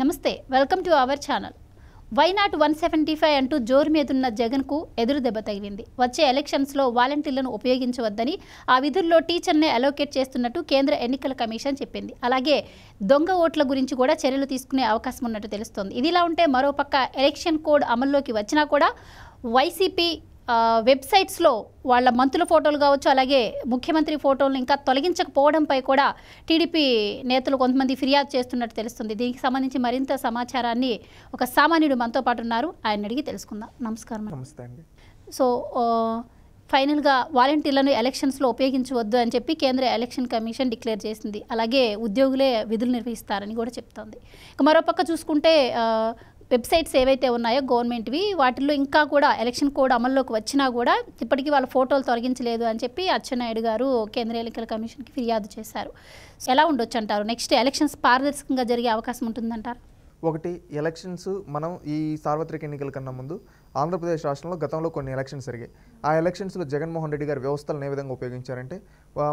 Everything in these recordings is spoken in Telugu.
నమస్తే welcome to our channel why not one seventy five అంటూ జోరు మీదున్న జగన్కు ఎదురు దెబ్బ తగిలింది వచ్చే ఎలక్షన్స్లో వాలంటీర్లను ఉపయోగించవద్దని ఆ విధుల్లో టీచర్నే అలోకేట్ చేస్తున్నట్టు కేంద్ర ఎన్నికల కమిషన్ చెప్పింది అలాగే దొంగ ఓట్ల గురించి కూడా చర్యలు తీసుకునే అవకాశం ఉన్నట్టు తెలుస్తోంది ఇదిలా ఉంటే మరోపక్క ఎలక్షన్ కోడ్ అమల్లోకి వచ్చినా కూడా వైసీపీ వెబ్సైట్స్లో వాళ్ళ మంత్రుల ఫోటోలు కావచ్చు అలాగే ముఖ్యమంత్రి ఫోటోలను ఇంకా తొలగించకపోవడంపై కూడా టీడీపీ నేతలు కొంతమంది ఫిర్యాదు చేస్తున్నట్టు తెలుస్తుంది దీనికి సంబంధించి మరింత సమాచారాన్ని ఒక సామాన్యుడు మనతో పాటు ఉన్నారు ఆయన అడిగి తెలుసుకుందాం నమస్కారం నమస్తే అండి సో ఫైనల్గా వాలంటీర్లను ఎలక్షన్స్లో ఉపయోగించవద్దు అని చెప్పి కేంద్ర ఎలక్షన్ కమిషన్ డిక్లేర్ చేసింది అలాగే ఉద్యోగులే విధులు నిర్వహిస్తారని కూడా చెప్తోంది ఇక మరోపక్క చూసుకుంటే వెబ్సైట్స్ ఏవైతే ఉన్నాయో గవర్నమెంట్వి వాటిల్లో ఇంకా కూడా ఎలక్షన్ కోడ్ అమల్లోకి వచ్చినా కూడా ఇప్పటికీ వాళ్ళ ఫోటోలు తొలగించలేదు అని చెప్పి అచ్చెన్నాయుడు గారు కేంద్ర ఎన్నికల కమిషన్కి ఫిర్యాదు చేశారు ఎలా ఉండొచ్చు అంటారు నెక్స్ట్ ఎలక్షన్స్ పారదర్శకంగా జరిగే అవకాశం ఉంటుందంటారు ఒకటి ఎలక్షన్స్ మనం ఈ సార్వత్రిక ఎన్నికల కన్నా ముందు ఆంధ్రప్రదేశ్ రాష్ట్రంలో గతంలో కొన్ని ఎలక్షన్స్ జరిగాయి ఆ ఎలక్షన్స్లో జగన్మోహన్ రెడ్డి గారి వ్యవస్థలను ఏ విధంగా ఉపయోగించారంటే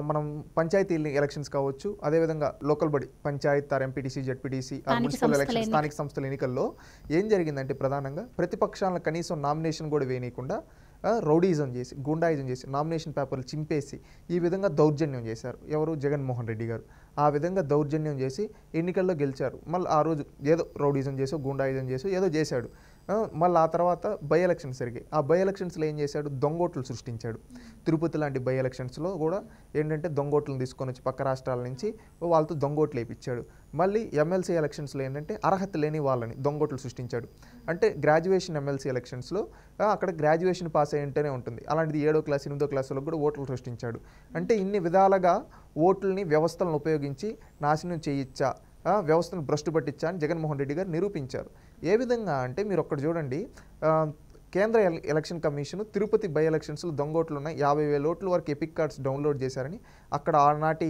మనం పంచాయతీ ఎలక్షన్స్ కావచ్చు అదేవిధంగా local body panchayat or MPTC ZPTC municipal election స్థానిక సంస్థల ఎన్నికల్లో ఏం జరిగిందంటే ప్రధానంగా ప్రతిపక్షాలను కనీసం నామినేషన్ కూడా వేయనీయకుండా రౌడీజం చేసి గుండాయిజం చేసి నామినేషన్ పేపర్లు చింపేసి ఈ విధంగా దౌర్జన్యం చేశారు ఎవరు జగన్మోహన్ రెడ్డి గారు ఆ విధంగా దౌర్జన్యం చేసి ఎన్నికల్లో గెలిచారు మళ్ళీ ఆ రోజు ఏదో రౌడీజం చేసో గుండాయిజం చేసో ఏదో చేశాడు మళ్ళీ ఆ తర్వాత బై ఎలక్షన్స్ జరిగాయి ఆ బై ఎలక్షన్స్లో ఏం చేశాడు దొంగోట్లు సృష్టించాడు తిరుపతి లాంటి బై ఎలక్షన్స్లో కూడా ఏంటంటే దొంగోట్లను తీసుకొని వచ్చి పక్క రాష్ట్రాల నుంచి వాళ్ళతో దొంగోట్లు వేయించాడు మళ్ళీ ఎమ్మెల్సీ ఎలక్షన్స్లో ఏంటంటే అర్హత లేని వాళ్ళని దొంగోట్లు సృష్టించాడు అంటే గ్రాడ్యుయేషన్ ఎమ్మెల్సీ ఎలక్షన్స్లో అక్కడ గ్రాడ్యుయేషన్ పాస్ అయ్యింటేనే ఉంటుంది అలాంటిది ఏడో క్లాస్ ఎనిమిదో క్లాసులకు కూడా ఓట్లు సృష్టించాడు అంటే ఇన్ని విధాలుగా ఓట్లని వ్యవస్థలను ఉపయోగించి నాశనం చేయించా వ్యవస్థను భ్రష్టు పట్టించా అని జగన్మోహన్ రెడ్డి గారు నిరూపించారు ఏ విధంగా అంటే మీరు ఒక్కడ చూడండి కేంద్ర ఎలక్షన్ కమిషన్ తిరుపతి బై ఎలక్షన్స్లో దొంగోట్లు ఉన్నాయి యాభై వేల ఓట్ల వరకు ఎపిక్ కార్డ్స్ డౌన్లోడ్ చేశారని అక్కడ ఆనాటి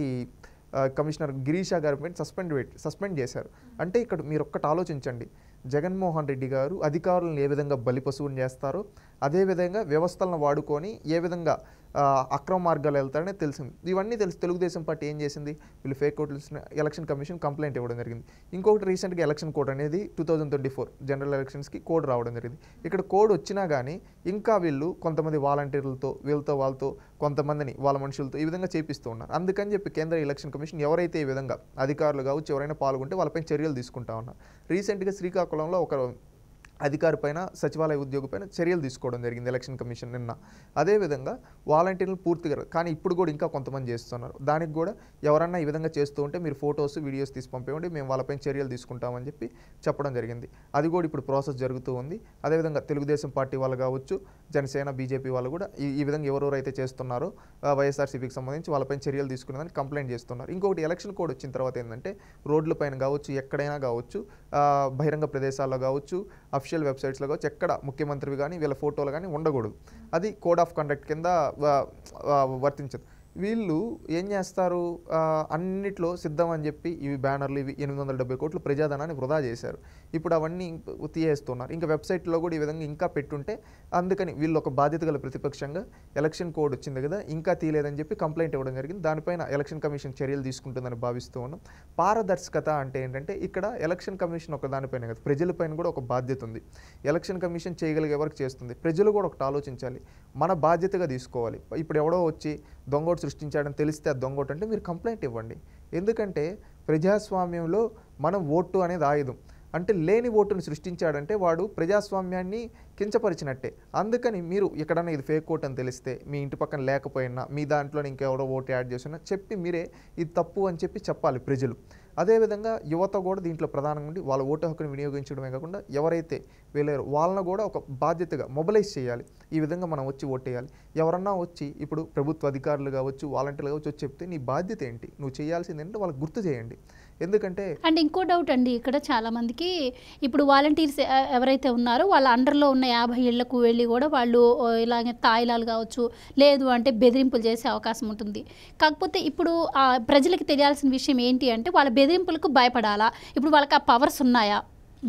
కమిషనర్ గిరీషా గారి సస్పెండ్ సస్పెండ్ చేశారు అంటే ఇక్కడ మీరు ఒక్కటి ఆలోచించండి జగన్మోహన్ రెడ్డి గారు అధికారులను ఏ విధంగా బలిపశువుని చేస్తారో అదేవిధంగా వ్యవస్థలను వాడుకొని ఏ విధంగా అక్రమ మార్గాలు వెళ్తారని తెలిసింది ఇవన్నీ తెలుసు తెలుగుదేశం పార్టీ ఏం చేసింది వీళ్ళు ఫేక్ ఓట్లు ఎలక్షన్ కమిషన్ కంప్లైంట్ ఇవ్వడం జరిగింది ఇంకొకటి రీసెంట్గా ఎలక్షన్ కోడ్ అనేది two thousand twenty four general ఎలక్షన్స్కి కోడ్ రావడం జరిగింది ఇక్కడ కోడ్ వచ్చినా కానీ ఇంకా వీళ్ళు కొంతమంది వాలంటీర్లతో వీళ్ళతో వాళ్ళతో కొంతమందిని వాళ్ళ మనుషులతో ఈ విధంగా చేపిస్తూ ఉన్నారు అందుకని చెప్పి కేంద్ర ఎలక్షన్ కమిషన్ ఎవరైతే ఈ విధంగా అధికారులు కావచ్చు ఎవరైనా పాల్గొంటే వాళ్ళపై చర్యలు తీసుకుంటా ఉన్నారు రీసెంట్గా శ్రీకాకుళంలో ఒక అధికారి పైన సచివాలయ ఉద్యోగి పైన చర్యలు తీసుకోవడం జరిగింది ఎలక్షన్ కమిషన్ నిన్న అదేవిధంగా వాలంటీర్లు పూర్తిగా కానీ ఇప్పుడు కూడా ఇంకా కొంతమంది చేస్తున్నారు దానికి కూడా ఎవరన్నా ఈ విధంగా చేస్తూ ఉంటే మీరు ఫొటోస్ వీడియోస్ తీసి పంపేయండి మేము వాళ్ళపైన చర్యలు తీసుకుంటామని చెప్పి చెప్పడం జరిగింది అది కూడా ఇప్పుడు ప్రాసెస్ జరుగుతూ ఉంది అదేవిధంగా తెలుగుదేశం పార్టీ వాళ్ళు కావచ్చు జనసేన బీజేపీ వాళ్ళు కూడా ఈ ఈ విధంగా ఎవరెవరైతే చేస్తున్నారో వైఎస్ఆర్సీపీకి సంబంధించి వాళ్ళపైన చర్యలు తీసుకునేదని కంప్లైంట్ చేస్తున్నారు ఇంకొకటి ఎలక్షన్ కోడ్ వచ్చిన తర్వాత ఏంటంటే రోడ్లపైన కావచ్చు ఎక్కడైనా కావచ్చు బహిరంగ ప్రదేశాల్లో కావచ్చు అఫీషియల్ వెబ్సైట్స్లో కావచ్చు ఎక్కడ ముఖ్యమంత్రివి కానీ వీళ్ళ ఫోటోలు కానీ ఉండకూడదు అది కోడ్ ఆఫ్ కండక్ట్ కింద వర్తించదు వీళ్ళు ఏం చేస్తారు అన్నిట్లో సిద్ధం అని చెప్పి ఇవి బ్యానర్లు ఇవి ఎనిమిది వందల డెబ్బై కోట్లు ప్రజాధనాన్ని వృధా చేశారు ఇప్పుడు అవన్నీ తీయేస్తున్నారు ఇంకా వెబ్సైట్లో కూడా ఈ విధంగా ఇంకా పెట్టుంటే అందుకని వీళ్ళు ఒక బాధ్యత గల ప్రతిపక్షంగా ఎలక్షన్ కోడ్ వచ్చింది కదా ఇంకా తీయలేదని చెప్పి కంప్లైంట్ ఇవ్వడం జరిగింది దానిపైన ఎలక్షన్ కమిషన్ చర్యలు తీసుకుంటుందని భావిస్తూ ఉన్నాం పారదర్శకత అంటే ఏంటంటే ఇక్కడ ఎలక్షన్ కమిషన్ ఒక దానిపైన కదా ప్రజలపైన కూడా ఒక బాధ్యత ఉంది ఎలక్షన్ కమిషన్ చేయగలిగే వరకు చేస్తుంది ప్రజలు కూడా ఒకటి ఆలోచించాలి మన బాధ్యతగా తీసుకోవాలి ఇప్పుడు ఎవడో వచ్చి దొంగ సృష్టించాడని తెలిస్తే ఆ దొంగోటు అంటే మీరు కంప్లైంట్ ఇవ్వండి ఎందుకంటే ప్రజాస్వామ్యంలో మనం ఓటు అనేది ఆయుధం అంటే లేని ఓటును సృష్టించాడంటే వాడు ప్రజాస్వామ్యాన్ని కించపరిచినట్టే అందుకని మీరు ఎక్కడన్నా ఇది ఫేక్ ఓట్ అని తెలిస్తే మీ ఇంటి పక్కన లేకపోయినా మీ దాంట్లో ఇంకెవరో ఓటు యాడ్ చేసినా చెప్పి మీరే ఇది తప్పు అని చెప్పి చెప్పాలి ప్రజలు అదేవిధంగా యువత కూడా దీంట్లో ప్రధానంగా ఉండి వాళ్ళ ఓటు హక్కును వినియోగించడమే కాకుండా ఎవరైతే వీళ్ళారు వాళ్ళని కూడా ఒక బాధ్యతగా మొబిలైజ్ చేయాలి ఈ విధంగా మనం వచ్చి ఓటేయాలి ఎవరన్నా వచ్చి ఇప్పుడు ప్రభుత్వ అధికారులు కావచ్చు వాలంటీర్లు కావచ్చు వచ్చి చెప్తే నీ బాధ్యత ఏంటి నువ్వు చేయాల్సింది ఏంటంటే వాళ్ళకి గుర్తు చేయండి ఎందుకంటే అండ్ ఇంకో డౌట్ అండి ఇక్కడ చాలామందికి ఇప్పుడు వాలంటీర్స్ ఎవరైతే ఉన్నారో వాళ్ళ అండర్లో ఉన్న యాభై ఏళ్లకు వెళ్ళి కూడా వాళ్ళు ఇలాగే తాయిలాలు కావచ్చు లేదు అంటే బెదిరింపులు చేసే అవకాశం ఉంటుంది కాకపోతే ఇప్పుడు ఆ ప్రజలకు తెలియాల్సిన విషయం ఏంటి అంటే వాళ్ళ బెదిరింపులకు భయపడాలా ఇప్పుడు వాళ్ళకి ఆ పవర్స్ ఉన్నాయా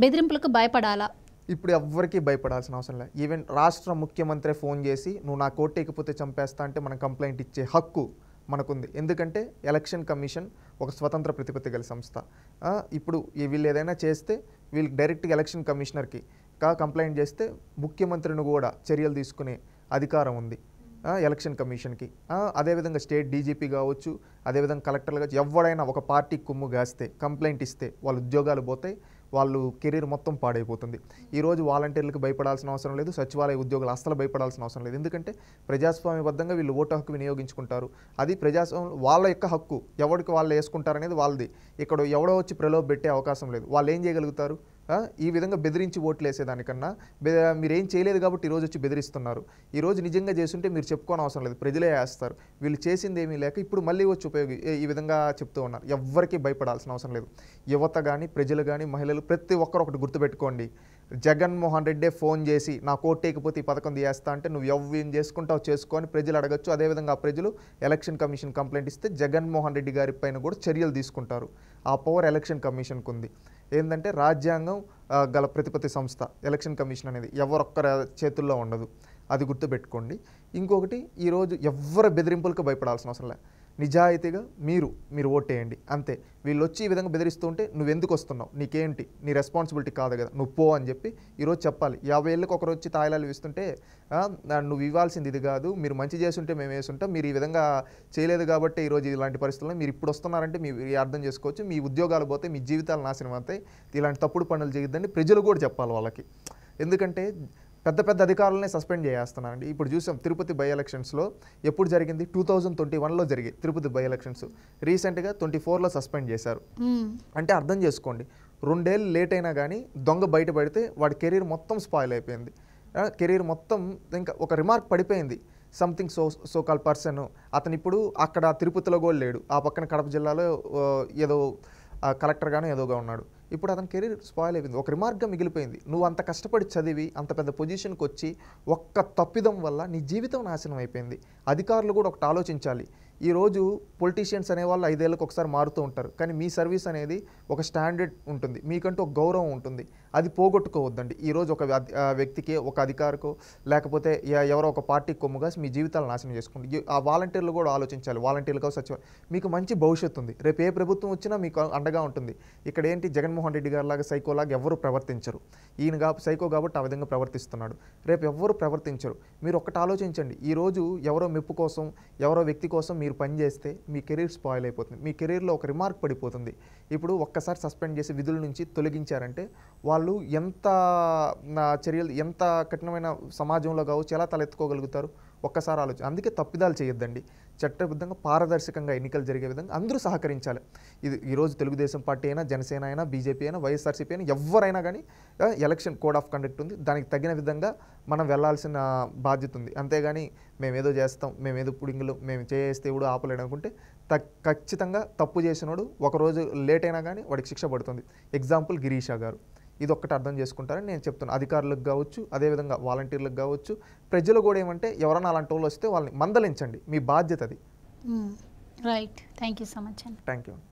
బెదిరింపులకు భయపడాలా ఇప్పుడు ఎవ్వరికీ భయపడాల్సిన అవసరం లేదు ఈవెన్ రాష్ట్ర ముఖ్యమంత్రి ఫోన్ చేసి నువ్వు నా కోర్టు ఎక్కిపోతే చంపేస్తా అంటే మనం కంప్లైంట్ ఇచ్చే హక్కు మనకుంది ఎందుకంటే ఎలక్షన్ కమిషన్ ఒక స్వతంత్ర ప్రతిపత్తి గల సంస్థ ఇప్పుడు వీళ్ళు ఏదైనా చేస్తే వీళ్ళు డైరెక్ట్గా ఎలక్షన్ కమిషనర్కి కా కంప్లైంట్ చేస్తే ముఖ్యమంత్రిని కూడా చర్యలు తీసుకునే అధికారం ఉంది ఎలక్షన్ కమిషన్కి అదేవిధంగా స్టేట్ డీజీపీ కావచ్చు అదేవిధంగా కలెక్టర్లు కావచ్చు ఎవడైనా ఒక పార్టీ కుమ్ము కాస్తే కంప్లైంట్ ఇస్తే వాళ్ళ ఉద్యోగాలు పోతాయి వాళ్ళు కెరీర్ మొత్తం పాడైపోతుంది ఈరోజు వాలంటీర్లకు భయపడాల్సిన అవసరం లేదు సచివాలయ ఉద్యోగులు అస్సలు భయపడాల్సిన అవసరం లేదు ఎందుకంటే ప్రజాస్వామ్యబద్ధంగా వీళ్ళు ఓటు హక్కు వినియోగించుకుంటారు అది ప్రజాస్వామ్యం వాళ్ళ యొక్క హక్కు ఎవరికి వాళ్ళు వేసుకుంటారనేది వాళ్ళది ఇక్కడ ఎవడో వచ్చి ప్రలోభ పెట్టే అవకాశం లేదు వాళ్ళు ఏం చేయగలుగుతారు ఈ విధంగా బెదిరించి ఓట్లు వేసేదానికన్నా మీరేం చేయలేదు కాబట్టి ఈరోజు వచ్చి బెదిరిస్తున్నారు ఈరోజు నిజంగా చేస్తుంటే మీరు చెప్పుకోని అవసరం లేదు ప్రజలే వేస్తారు వీళ్ళు చేసింది ఏమీ లేక ఇప్పుడు మళ్ళీ వచ్చి ఉపయోగి ఈ విధంగా చెప్తూ ఉన్నారు ఎవ్వరికీ భయపడాల్సిన అవసరం లేదు యువత కానీ ప్రజలు కానీ మహిళలు ప్రతి ఒక్కరు ఒకటి గుర్తుపెట్టుకోండి జగన్మోహన్ రెడ్డే ఫోన్ చేసి నా కోర్టేకపోతే ఈ పథకం తీయేస్తా అంటే నువ్వు ఏం చేసుకుంటావు చేసుకొని ప్రజలు అడగచ్చు అదేవిధంగా ఆ ప్రజలు ఎలక్షన్ కమిషన్ కంప్లైంట్ ఇస్తే జగన్మోహన్ రెడ్డి గారి పైన కూడా చర్యలు తీసుకుంటారు ఆ పవర్ ఎలక్షన్ కమిషన్కు ఉంది ఏంటంటే రాజ్యాంగం గల ప్రతిపత్తి సంస్థ ఎలక్షన్ కమిషన్ అనేది ఎవరొక్కరి చేతుల్లో ఉండదు అది గుర్తుపెట్టుకోండి ఇంకొకటి ఈరోజు ఎవ్వరు బెదిరింపులకు భయపడాల్సిన అవసరం లేదు నిజాయితీగా మీరు మీరు ఓటేయండి అంతే వీళ్ళు వచ్చి ఈ విధంగా బెదిరిస్తూ ఉంటే నువ్వు ఎందుకు వస్తున్నావు నీకేంటి నీ రెస్పాన్సిబిలిటీ కాదు కదా నువ్వు పో అని చెప్పి ఈరోజు చెప్పాలి యాభై ఏళ్ళకి ఒకరు వచ్చి తాయిలాలు వేస్తుంటే నువ్వు ఇవ్వాల్సింది ఇది కాదు మీరు మంచి చేసుంటే మేము వేస్తుంటాం మీరు ఈ విధంగా చేయలేదు కాబట్టి ఈరోజు ఇలాంటి పరిస్థితుల్లో మీరు ఇప్పుడు వస్తున్నారంటే మీరు అర్థం చేసుకోవచ్చు మీ ఉద్యోగాలు పోతే మీ జీవితాలు నాశనం అవుతాయి ఇలాంటి తప్పుడు పనులు చేయొద్దని ప్రజలు కూడా చెప్పాలి వాళ్ళకి ఎందుకంటే పెద్ద పెద్ద అధికారులనే సస్పెండ్ చేస్తున్నారండి ఇప్పుడు చూసాం తిరుపతి బై ఎలక్షన్స్లో ఎప్పుడు జరిగింది టూ థౌజండ్ ట్వంటీ వన్లో జరిగి తిరుపతి బై ఎలక్షన్స్ రీసెంట్గా ట్వంటీ ఫోర్లో సస్పెండ్ చేశారు అంటే అర్థం చేసుకోండి రెండేళ్ళు లేట్ అయినా కానీ దొంగ బయటపడితే వాడి కెరీర్ మొత్తం స్పాయిల్ అయిపోయింది కెరీర్ మొత్తం ఇంకా ఒక రిమార్క్ పడిపోయింది సంథింగ్ సో సోకాల్ పర్సన్ అతను ఇప్పుడు అక్కడ తిరుపతిలో కూడా లేడు ఆ పక్కన కడప జిల్లాలో ఏదో కలెక్టర్గానో ఏదోగా ఉన్నాడు ఇప్పుడు అతని కెరీర్ స్పాయిల్ అయిపోయింది ఒక రిమార్గం మిగిలిపోయింది నువ్వు అంత కష్టపడి చదివి అంత పెద్ద పొజిషన్కి వచ్చి ఒక్క తప్పిదం వల్ల నీ జీవితం నాశనం అయిపోయింది అధికారులు కూడా ఒకటి ఆలోచించాలి ఈరోజు పొలిటీషియన్స్ అనేవాళ్ళు ఐదేళ్ళకి ఒకసారి మారుతూ ఉంటారు కానీ మీ సర్వీస్ అనేది ఒక స్టాండర్డ్ ఉంటుంది మీకంటూ ఒక గౌరవం ఉంటుంది అది పోగొట్టుకోవద్దండి ఈరోజు ఒక వ్యక్తికి ఒక అధికారకు లేకపోతే ఎవరో ఒక పార్టీ కొమ్ముగా మీ జీవితాలు నాశనం చేసుకోండి ఆ వాలంటీర్లు కూడా ఆలోచించాలి వాలంటీర్లుగా సచివ మీకు మంచి భవిష్యత్తు ఉంది రేపు ఏ ప్రభుత్వం వచ్చినా మీకు అండగా ఉంటుంది ఇక్కడ ఏంటి జగన్మోహన్ రెడ్డి గారి లాగా సైకోలాగా ఎవరు ప్రవర్తించరు ఈయన సైకో కాబట్టి ఆ విధంగా ప్రవర్తిస్తున్నాడు రేపు ఎవరు ప్రవర్తించరు మీరు ఒక్కటి ఆలోచించండి ఈరోజు ఎవరో మెప్పు కోసం ఎవరో వ్యక్తి కోసం మీరు పని చేస్తే మీ కెరీర్ స్పాయిల్ అయిపోతుంది మీ కెరీర్లో ఒక రిమార్క్ పడిపోతుంది ఇప్పుడు ఒక్కసారి సస్పెండ్ చేసి విధుల నుంచి తొలగించారంటే వాళ్ళు ఎంత చర్యలు ఎంత కఠినమైన సమాజంలో కావచ్చు ఎలా తలెత్తుకోగలుగుతారు ఒక్కసారి ఆలోచన అందుకే తప్పిదాలు చేయొద్దండి చట్టబద్ధంగా పారదర్శకంగా ఎన్నికలు జరిగే విధంగా అందరూ సహకరించాలి ఇది ఈరోజు తెలుగుదేశం పార్టీ అయినా జనసేన అయినా బీజేపీ అయినా వైఎస్ఆర్సీపీ అయినా ఎవరైనా కానీ ఎలక్షన్ కోడ్ ఆఫ్ కండక్ట్ ఉంది దానికి తగిన విధంగా మనం వెళ్లాల్సిన బాధ్యత ఉంది అంతేగాని మేమేదో చేస్తాం మేమేదో పుడింగులు మేము చేస్తే ఎవడు ఆపలేడు అనుకుంటే త ఖచ్చితంగా తప్పు చేసినోడు ఒకరోజు లేట్ అయినా కానీ వాడికి శిక్ష పడుతుంది ఎగ్జాంపుల్ గిరీషా గారు ఇది ఒక్కటి అర్థం చేసుకుంటారని నేను చెప్తున్నాను అధికారులకు కావచ్చు అదేవిధంగా వాలంటీర్లకు కావచ్చు ప్రజలు కూడా ఏమంటే ఎవరైనా అలాంటి వాళ్ళు వస్తే వాళ్ళని మందలించండి మీ బాధ్యత అది right thank you so much అండి థ్యాంక్ యూ